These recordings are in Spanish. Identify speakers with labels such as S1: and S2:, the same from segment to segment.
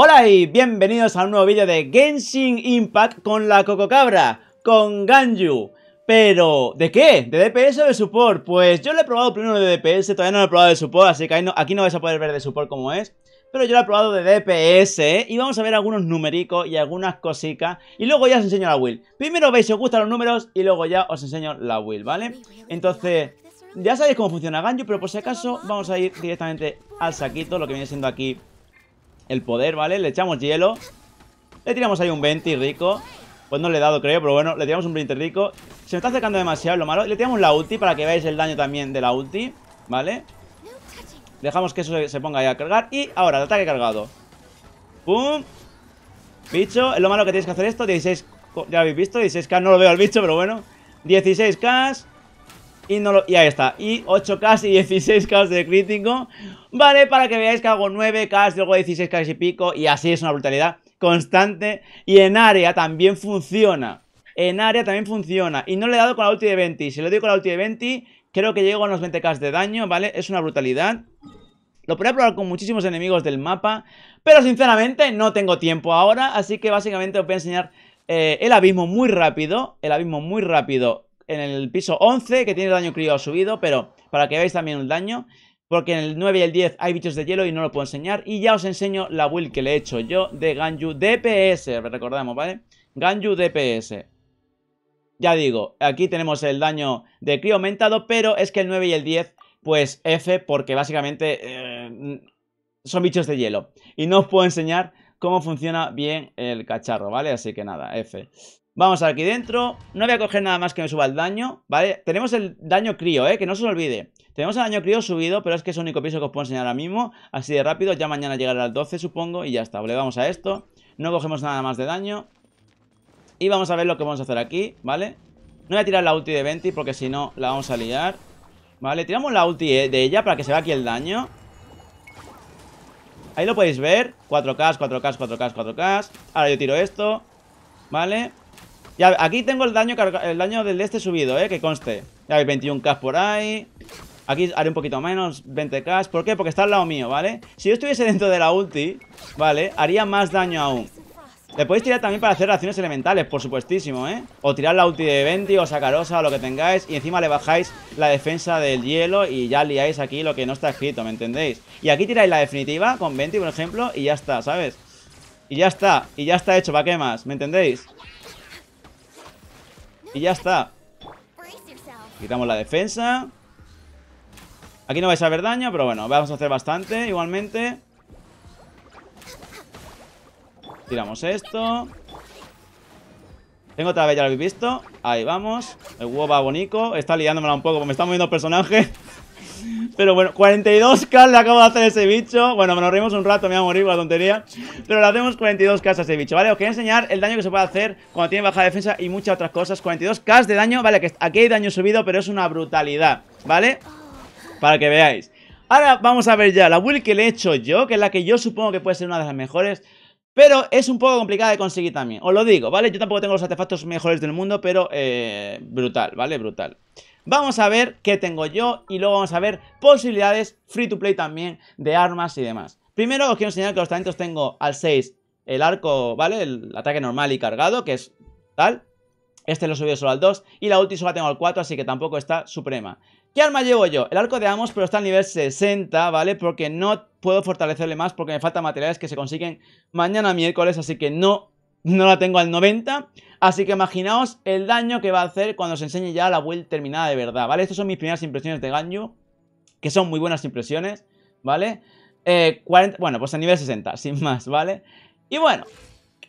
S1: Hola y bienvenidos a un nuevo vídeo de Genshin Impact con la Cococabra, con Ganju. Pero, ¿de qué? ¿De DPS o de support? Pues yo lo he probado primero de DPS, todavía no lo he probado de support, así que aquí no vais a poder ver de support como es. Pero yo lo he probado de DPS y vamos a ver algunos numericos y algunas cositas y luego ya os enseño la Will. Primero veis si os gustan los números y luego ya os enseño la Will, ¿vale? Entonces, ya sabéis cómo funciona Ganju, pero por si acaso vamos a ir directamente al saquito, lo que viene siendo aquí el poder, ¿vale? Le echamos hielo. Le tiramos ahí un 20 rico. Pues no le he dado, creo, pero bueno, le tiramos un 20 rico. Se me está acercando demasiado lo malo. Le tiramos la ulti para que veáis el daño también de la ulti, ¿vale? Dejamos que eso se ponga ahí a cargar. Y ahora, el ataque cargado. ¡Pum! Bicho, es lo malo que tienes que hacer esto. 16, ya habéis visto, 16k, no lo veo al bicho, pero bueno. 16k. Y, ahí está. Y 8K y 16K de crítico. Vale, para que veáis que hago 9K, luego 16K y pico. Y así es una brutalidad constante. Y en área también funciona. En área también funciona. Y no le he dado con la ulti de 20. Si le doy con la ulti de 20, creo que llego a unos 20k de daño, ¿vale? Es una brutalidad. Lo podría probar con muchísimos enemigos del mapa. Pero sinceramente no tengo tiempo ahora. Así que básicamente os voy a enseñar eh, el abismo muy rápido. El abismo muy rápido en el piso 11, que tiene el daño crío subido, pero para que veáis también el daño. Porque en el 9 y el 10 hay bichos de hielo y no lo puedo enseñar. Y ya os enseño la build que le he hecho yo de Ganju DPS, recordamos, ¿vale? Ganju DPS. Ya digo, aquí tenemos el daño de crío aumentado, pero es que el 9 y el 10, pues F, porque básicamente eh, son bichos de hielo. Y no os puedo enseñar cómo funciona bien el cacharro, ¿vale? Así que nada, F. Vamos aquí dentro. No voy a coger nada más que me suba el daño, ¿vale? Tenemos el daño crío, ¿eh? Que no se os olvide. Tenemos el daño crío subido, pero es que es el único piso que os puedo enseñar ahora mismo. Así de rápido, ya mañana llegará al 12, supongo, y ya está. ¿vale? vamos a esto. No cogemos nada más de daño. Y vamos a ver lo que vamos a hacer aquí, ¿vale? No voy a tirar la ulti de Venti porque si no la vamos a liar. Vale, tiramos la ulti eh, de ella para que se vea aquí el daño. Ahí lo podéis ver. 4K, 4K, 4K, 4K. Ahora yo tiro esto. Vale. Ya, aquí tengo el daño, el daño del este subido, eh, que conste. Ya veis, 21k por ahí. Aquí haré un poquito menos, 20k. ¿Por qué? Porque está al lado mío, ¿vale? Si yo estuviese dentro de la ulti, ¿vale? Haría más daño aún. Le podéis tirar también para hacer acciones elementales, por supuestísimo, ¿eh? O tirar la ulti de Venti o Sacarosa o lo que tengáis y encima le bajáis la defensa del hielo y ya liáis aquí lo que no está escrito, ¿me entendéis? Y aquí tiráis la definitiva con Venti, por ejemplo, y ya está, ¿sabes? Y ya está, y ya está hecho, ¿para qué más? ¿Me entendéis? Y ya está. Quitamos la defensa. Aquí no vais a ver daño, pero bueno, vamos a hacer bastante igualmente. Tiramos esto. Tengo otra vez, ya lo habéis visto. Ahí vamos. El huevo va bonito. Está liándomela un poco como me está moviendo el personaje. Pero bueno, 42k le acabo de hacer ese bicho. Bueno, me nos reímos un rato, me voy a morir por la tontería. Pero le hacemos 42k a ese bicho, ¿vale? Os quería enseñar el daño que se puede hacer cuando tiene baja defensa y muchas otras cosas. 42k de daño, vale, que aquí hay daño subido, pero es una brutalidad, ¿vale? Para que veáis. Ahora vamos a ver ya la build que le he hecho yo, que es la que yo supongo que puede ser una de las mejores. Pero es un poco complicada de conseguir también, os lo digo, ¿vale? Yo tampoco tengo los artefactos mejores del mundo, pero eh, brutal, ¿vale? Brutal. Vamos a ver qué tengo yo y luego vamos a ver posibilidades free to play también de armas y demás. Primero os quiero enseñar que los talentos tengo al 6 el arco, ¿vale? El ataque normal y cargado, que es tal. Este lo subí solo al 2 y la ulti solo la tengo al 4, así que tampoco está suprema. ¿Qué arma llevo yo? El arco de Amos, pero está al nivel 60, ¿vale? Porque no puedo fortalecerle más porque me faltan materiales que se consiguen mañana miércoles, así que no no la tengo al 90, así que imaginaos el daño que va a hacer cuando os enseñe ya la build terminada de verdad, ¿vale? Estas son mis primeras impresiones de ganju. que son muy buenas impresiones, ¿vale? Eh, bueno, pues a nivel 60, sin más, ¿vale? Y bueno,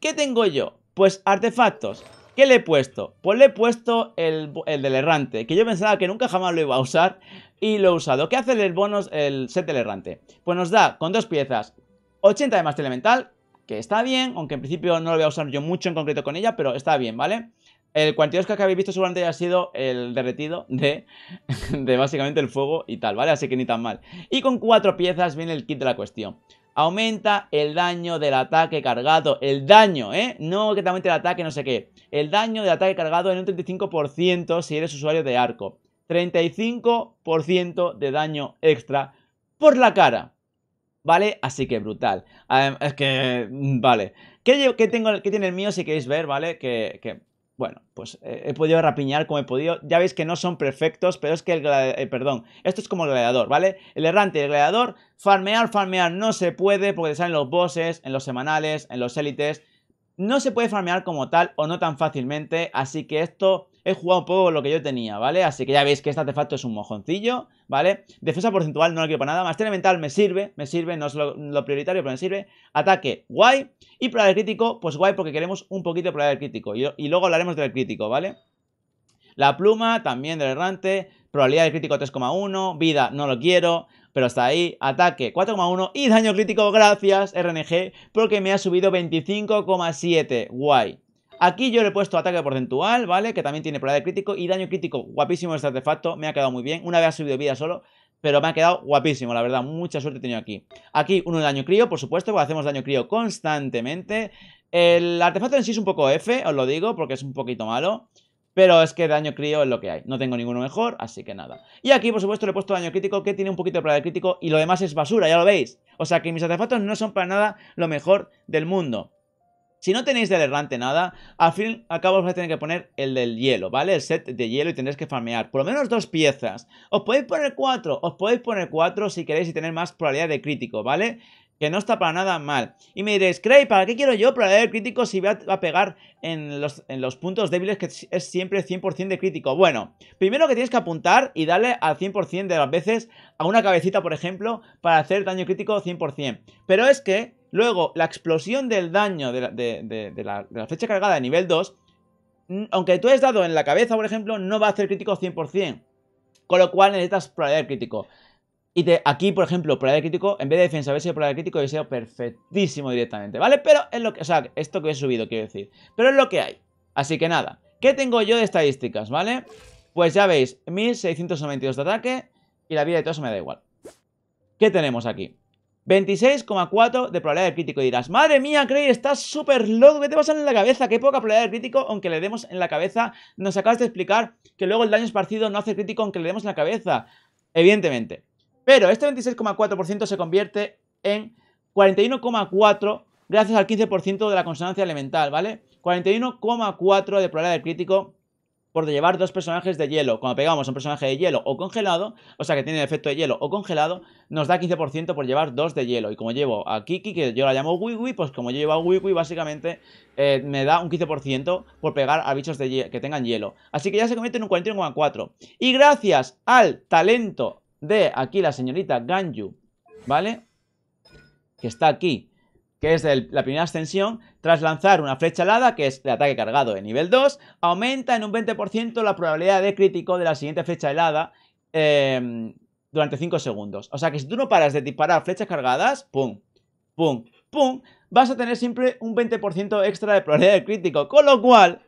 S1: ¿qué tengo yo? Pues artefactos. ¿Qué le he puesto? Pues le he puesto el, del errante, que yo pensaba que nunca jamás lo iba a usar y lo he usado. ¿Qué hace el bonus, el set del errante? Pues nos da con dos piezas 80 de más elemental, que está bien, aunque en principio no lo voy a usar yo mucho en concreto con ella, pero está bien, ¿vale? El 42 que habéis visto seguramente ya ha sido el derretido de, de básicamente el fuego y tal, ¿vale? Así que ni tan mal. Y con cuatro piezas viene el kit de la cuestión. Aumenta el daño del ataque cargado. El daño, ¿eh? No que te el ataque, no sé qué. El daño del ataque cargado en un 35% si eres usuario de arco. 35% de daño extra por la cara. ¿vale? Así que brutal. es que, mm, vale. ¿Qué, tengo, tiene el mío si queréis ver, ¿vale? Que, que bueno, pues eh, he podido rapiñar como he podido. Ya veis que no son perfectos, pero es que el eh, perdón, esto es como el gladiador, ¿vale? El errante y el gladiador, farmear, farmear no se puede porque te salen los bosses, en los semanales, en los élites no se puede farmear como tal o no tan fácilmente, así que esto he jugado un poco lo que yo tenía, ¿vale? Así que ya veis que este artefacto es un mojoncillo, ¿vale? Defensa porcentual no lo quiero para nada, más elemental me sirve, me sirve, no es lo, prioritario, pero me sirve. Ataque, guay. Y probabilidad crítico, pues guay porque queremos un poquito de probabilidad crítico. Y, y luego hablaremos del crítico, ¿vale? La pluma, también del errante, probabilidad de crítico 3,1, vida, no lo quiero. Pero hasta ahí, ataque 4,1 y daño crítico, gracias RNG, porque me ha subido 25,7. Guay. Aquí yo le he puesto ataque porcentual, ¿vale? Que también tiene probabilidad de crítico y daño crítico. Guapísimo este artefacto, me ha quedado muy bien. Una vez ha subido vida solo, pero me ha quedado guapísimo, la verdad. Mucha suerte he tenido aquí. Aquí uno de daño crío, por supuesto, porque hacemos daño crío constantemente. El artefacto en sí es un poco F, os lo digo, porque es un poquito malo. Pero es que daño crío es lo que hay. No tengo ninguno mejor, así que nada. Y aquí, por supuesto, le he puesto daño crítico, que tiene un poquito de probabilidad crítico. Y lo demás es basura, ya lo veis. O sea que mis artefactos no son para nada lo mejor del mundo. Si no tenéis del errante nada, al fin al cabo os vais a tener que poner el del hielo, ¿vale? El set de hielo y tendréis que farmear por lo menos dos piezas. Os podéis poner cuatro, os podéis poner cuatro si queréis y tener más probabilidad de crítico, ¿vale? que no está para nada mal. Y me diréis, Cray, ¿para qué quiero yo el crítico si va a pegar en los, en los puntos débiles que es siempre 100% de crítico? Bueno, primero que tienes que apuntar y darle al 100% de las veces a una cabecita, por ejemplo, para hacer daño crítico 100%. Pero es que luego la explosión del daño de la, flecha cargada de nivel 2 aunque tú hayas dado en la cabeza, por ejemplo, no va a hacer crítico 100%. Con lo cual necesitas probabilidad crítico. Y de aquí, por ejemplo, probabilidad de crítico, en vez de defensa, haber sido probabilidad de crítico, he sido perfectísimo directamente, ¿vale? Pero es lo que, o sea, esto que he subido, quiero decir. Pero es lo que hay. Así que nada, ¿qué tengo yo de estadísticas, ¿vale? Pues ya veis, 1692 de ataque y la vida de todos me da igual. ¿Qué tenemos aquí? 26,4 de probabilidad de crítico. Y dirás, madre mía, Craig estás súper loco. ¿Qué te pasa en la cabeza? Qué poca probabilidad de crítico, aunque le demos en la cabeza. Nos acabas de explicar que luego el daño esparcido no hace crítico, aunque le demos en la cabeza. Evidentemente. Pero este 26,4% se convierte en 41,4% gracias al 15% de la consonancia elemental, ¿vale? 41,4% de probabilidad del crítico por llevar dos personajes de hielo. Cuando pegamos a un personaje de hielo o congelado, o sea que tiene el efecto de hielo o congelado, nos da 15% por llevar dos de hielo. Y como llevo a Kiki, que yo la llamo Wiwi, pues como yo llevo a Wiwi, básicamente eh, me da un 15% por pegar a bichos de que tengan hielo. Así que ya se convierte en un 41,4. Y gracias al talento de aquí la señorita Ganju, ¿vale? Que está aquí, que es la primera ascensión, tras lanzar una flecha helada, que es de ataque cargado de nivel 2, aumenta en un 20% la probabilidad de crítico de la siguiente flecha helada em, durante 5 segundos. O sea que si tú no paras de disparar flechas cargadas, ¡pum! ¡pum! ¡pum! Vas a tener siempre un 20% extra de probabilidad de crítico, con lo cual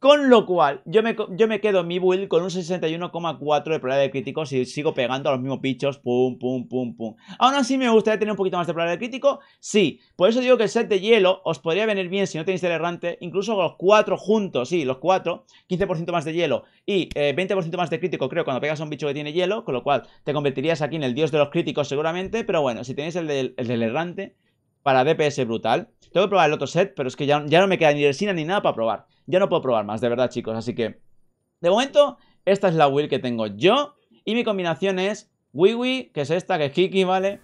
S1: con lo cual, yo me, quedo en mi build con un 61,4 de probabilidad de crítico si sigo pegando a los mismos bichos. Pum, pum, pum, pum. Aún así me gustaría tener un poquito más de probabilidad de crítico. Sí, por eso digo que el set de hielo os podría venir bien si no tenéis el errante. Incluso los cuatro juntos, sí, los cuatro. 15% más de hielo y 20% eh, más de crítico, creo, cuando pegas a un bicho que tiene hielo. Con lo cual, te convertirías aquí en el dios de los críticos seguramente. Pero bueno, si tenéis el el del errante para DPS brutal. Tengo que probar el otro set, pero es que ya, ya no me queda ni resina ni nada para probar. Ya no puedo probar más, de verdad, chicos. Así que, de momento, esta es la build que tengo yo. Y mi combinación es Wiwi, que es esta, que es Kiki, ¿vale?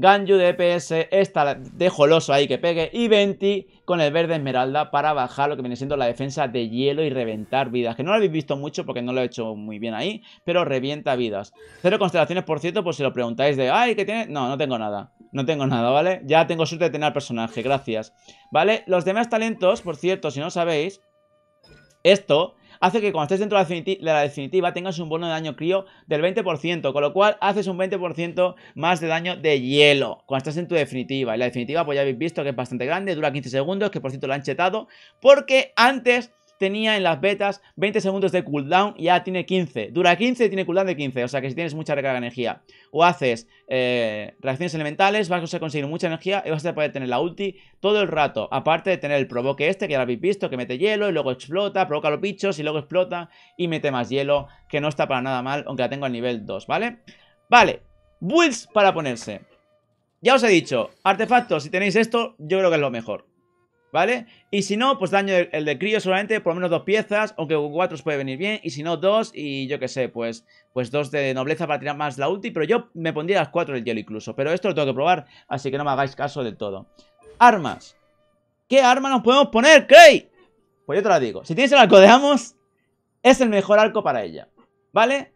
S1: Ganju de DPS. esta de Joloso ahí que pegue, y Venti con el verde esmeralda para bajar lo que viene siendo la defensa de hielo y reventar vidas, que no lo habéis visto mucho porque no lo he hecho muy bien ahí, pero revienta vidas. Cero constelaciones, por cierto, por si lo preguntáis de, ay, ¿qué tiene? No, no tengo nada. No tengo nada, ¿vale? Ya tengo suerte de tener al personaje, gracias. ¿Vale? Los demás talentos, por cierto, si no sabéis, esto hace que cuando estés dentro de la definitiva, tengas un bono de daño crío del 20%, con lo cual haces un 20% más de daño de hielo cuando estás en tu definitiva. Y la definitiva, pues ya habéis visto que es bastante grande, dura 15 segundos, que por cierto la han chetado, porque antes tenía en las betas 20 segundos de cooldown y ya tiene 15. Dura 15 y tiene cooldown de 15. O sea que si tienes mucha recarga de energía o haces eh, reacciones elementales, vas a conseguir mucha energía y vas a poder tener la ulti todo el rato. Aparte de tener el provoque este, que ya lo habéis visto, que mete hielo y luego explota, provoca los bichos y luego explota y mete más hielo, que no está para nada mal, aunque la tengo al nivel 2, ¿vale? Vale, builds para ponerse. Ya os he dicho, artefactos, si tenéis esto, yo creo que es lo mejor. ¿vale? Y si no, pues daño el, de crío solamente, por lo menos dos piezas, aunque con cuatro os puede venir bien, y si no, dos, y yo qué sé, pues, pues dos de nobleza para tirar más la ulti, pero yo me pondría las cuatro del hielo incluso, pero esto lo tengo que probar, así que no me hagáis caso del todo. Armas. ¿Qué arma nos podemos poner, Clay? Pues yo te la digo, si tienes el arco de Amos, es el mejor arco para ella, ¿vale?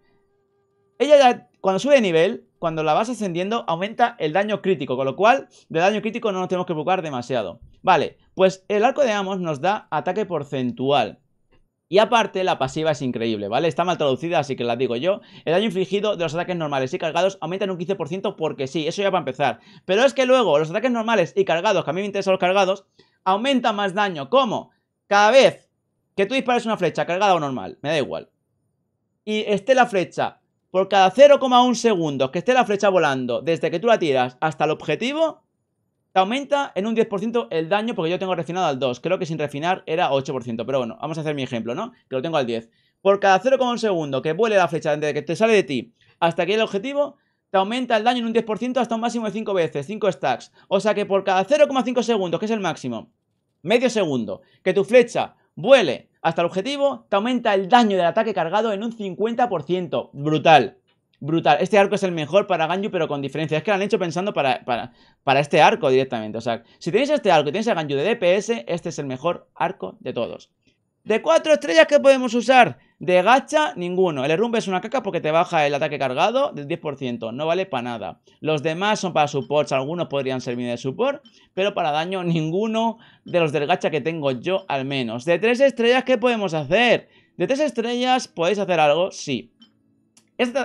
S1: Ella ya, cuando sube de nivel, cuando la vas ascendiendo, aumenta el daño crítico, con lo cual, de daño crítico no nos tenemos que preocupar demasiado. Vale, pues el arco de Amos nos da ataque porcentual. Y aparte, la pasiva es increíble, ¿vale? Está mal traducida, así que la digo yo. El daño infligido de los ataques normales y cargados aumenta en un 15% porque sí, eso ya para empezar. Pero es que luego, los ataques normales y cargados, que a mí me interesan los cargados, aumentan más daño. ¿Cómo? Cada vez que tú dispares una flecha, cargada o normal, me da igual. Y esté la flecha, por cada 0,1 segundos que esté la flecha volando, desde que tú la tiras hasta el objetivo, te aumenta en un 10% el daño porque yo tengo refinado al 2. Creo que sin refinar era 8%. Pero bueno, vamos a hacer mi ejemplo, ¿no? Que lo tengo al 10. Por cada 0,1 segundo que vuele la flecha desde que te sale de ti hasta que el objetivo, te aumenta el daño en un 10% hasta un máximo de 5 veces, 5 stacks. O sea que por cada 0,5 segundos, que es el máximo, medio segundo, que tu flecha vuele hasta el objetivo, te aumenta el daño del ataque cargado en un 50%. Brutal brutal. Este arco es el mejor para Ganju pero con diferencia. Es que lo han hecho pensando para, para, este arco directamente. O sea, si tenéis este arco y tenéis a Ganju de DPS, este es el mejor arco de todos. De cuatro estrellas que podemos usar. De gacha, ninguno. El herrumbe es una caca porque te baja el ataque cargado del 10%. No vale para nada. Los demás son para supports. Algunos podrían servir de support. Pero para daño, ninguno de los del gacha que tengo yo al menos. De tres estrellas, ¿qué podemos hacer? De tres estrellas, ¿podéis hacer algo? Sí.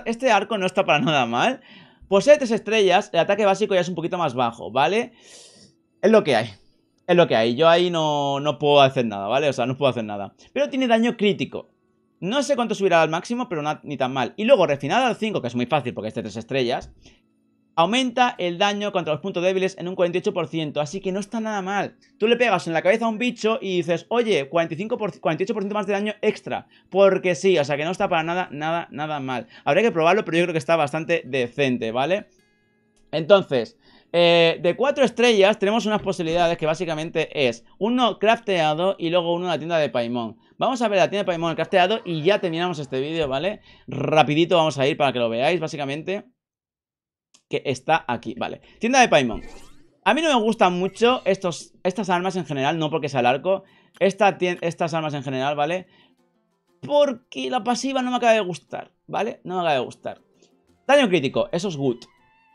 S1: Este, arco no está para nada mal. Posee tres estrellas, el ataque básico ya es un poquito más bajo, ¿vale? Es lo que hay. Es lo que hay. Yo ahí no, no puedo hacer nada, ¿vale? O sea, no puedo hacer nada. Pero tiene daño crítico. No sé cuánto subirá al máximo, pero ni tan mal. Y luego, refinada al 5, que es muy fácil porque es de 3 estrellas, Aumenta el daño contra los puntos débiles en un 48%, así que no está nada mal. Tú le pegas en la cabeza a un bicho y dices, oye, 45 48% más de daño extra. Porque sí, o sea que no está para nada, nada, nada mal. Habría que probarlo, pero yo creo que está bastante decente, ¿vale? Entonces, eh, de cuatro estrellas tenemos unas posibilidades que básicamente es uno crafteado y luego uno en la tienda de Paimon. Vamos a ver la tienda de Paimon, crafteado y ya terminamos este vídeo, ¿vale? Rapidito vamos a ir para que lo veáis, básicamente que está aquí, vale Tienda de Paimon A mí no me gustan mucho estos, estas armas en general, no porque sea el arco Estas armas en general, ¿vale? Porque la pasiva no me acaba de gustar, ¿vale? No me acaba de gustar Daño crítico, eso es good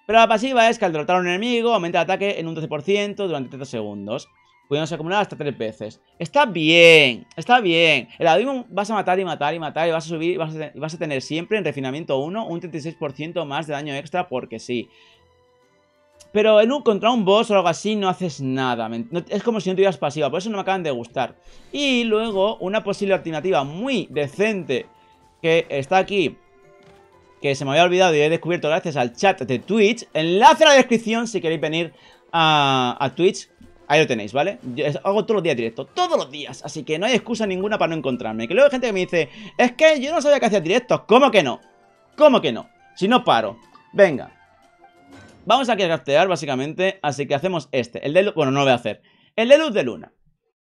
S1: Pero la pasiva es que al derrotar a un enemigo aumenta el ataque en un 12% durante 30 segundos pudiéndose acumular hasta tres veces. Está bien, está bien. El abismo vas a matar y matar y matar y vas a subir y vas a, tener siempre en refinamiento 1 un 36% más de daño extra porque sí. Pero en un, contra un boss o algo así no haces nada. es como si no tuvieras pasiva, por eso no me acaban de gustar. Y luego, una posible alternativa muy decente que está aquí, que se me había olvidado y he descubierto gracias al chat de Twitch. Enlace a la descripción si queréis venir a, a Twitch Ahí lo tenéis, ¿vale? Yo hago todos los días directo, todos los días. Así que no hay excusa ninguna para no encontrarme. Que luego hay gente que me dice, es que yo no sabía que hacía directos. ¿Cómo que no? ¿Cómo que no? Si no paro. Venga. Vamos aquí a craftear, básicamente. Así que hacemos este. El de luz, bueno, no lo voy a hacer. El de luz de luna.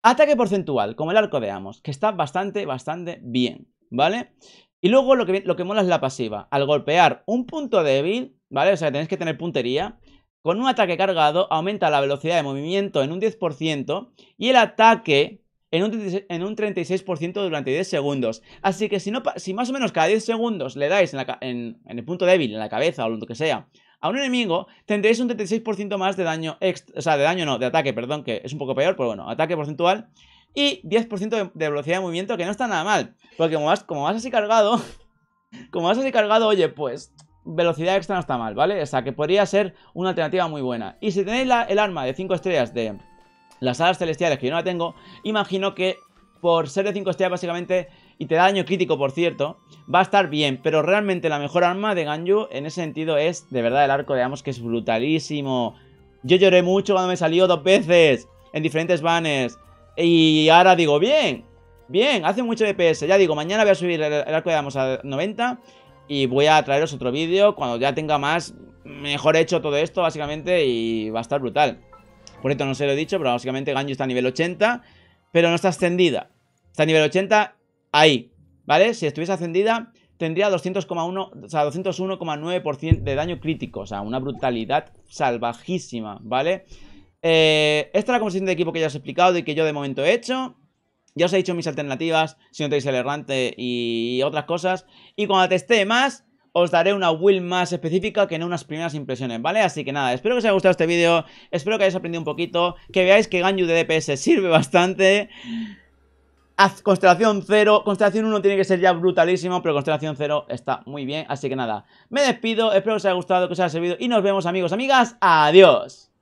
S1: Ataque porcentual, como el arco de Amos, que está bastante, bastante bien, ¿vale? Y luego lo que, lo que mola es la pasiva. Al golpear un punto débil, ¿vale? O sea, tenéis que tener puntería. Con un ataque cargado aumenta la velocidad de movimiento en un 10% y el ataque en un, 36%, durante 10 segundos. Así que si, más o menos cada 10 segundos le dais en, el punto débil, en la cabeza o lo que sea, a un enemigo, tendréis un 36% más de daño, extra, o sea, de daño no, de ataque, perdón, que es un poco peor, pero bueno, ataque porcentual y 10% de, velocidad de movimiento, que no está nada mal, porque como como vas así cargado, como vas así cargado, oye, pues velocidad extra no está mal, ¿vale? O sea, que podría ser una alternativa muy buena. Y si tenéis el arma de 5 estrellas de las alas celestiales, que yo no la tengo, imagino que por ser de 5 estrellas básicamente, y te da daño crítico por cierto, va a estar bien, pero realmente la mejor arma de Ganju en ese sentido es de verdad el arco de Amos que es brutalísimo. Yo lloré mucho cuando me salió dos veces en diferentes vanes y ahora digo, bien, bien, hace mucho DPS, ya digo, mañana voy a subir el arco de Amos a 90 y voy a traeros otro vídeo cuando ya tenga más, mejor hecho todo esto básicamente y va a estar brutal. Por esto no se lo he dicho, pero básicamente Ganyu está a nivel 80, pero no está ascendida. Está a nivel 80 ahí, ¿vale? Si estuviese ascendida tendría 200,1, o sea, 201,9% de daño crítico, o sea, una brutalidad salvajísima, ¿vale? Eh, esta es la composición de equipo que ya os he explicado y que yo de momento he hecho. Ya os he dicho mis alternativas, si no tenéis el errante y otras cosas. Y cuando teste más, os daré una will más específica que no unas primeras impresiones, ¿vale? Así que nada, espero que os haya gustado este vídeo, espero que hayáis aprendido un poquito, que veáis que Ganyu de DPS sirve bastante... Constelación 0, Constelación 1 tiene que ser ya brutalísimo, pero Constelación 0 está muy bien, así que nada, me despido, espero que os haya gustado, que os haya servido y nos vemos amigos, amigas, adiós.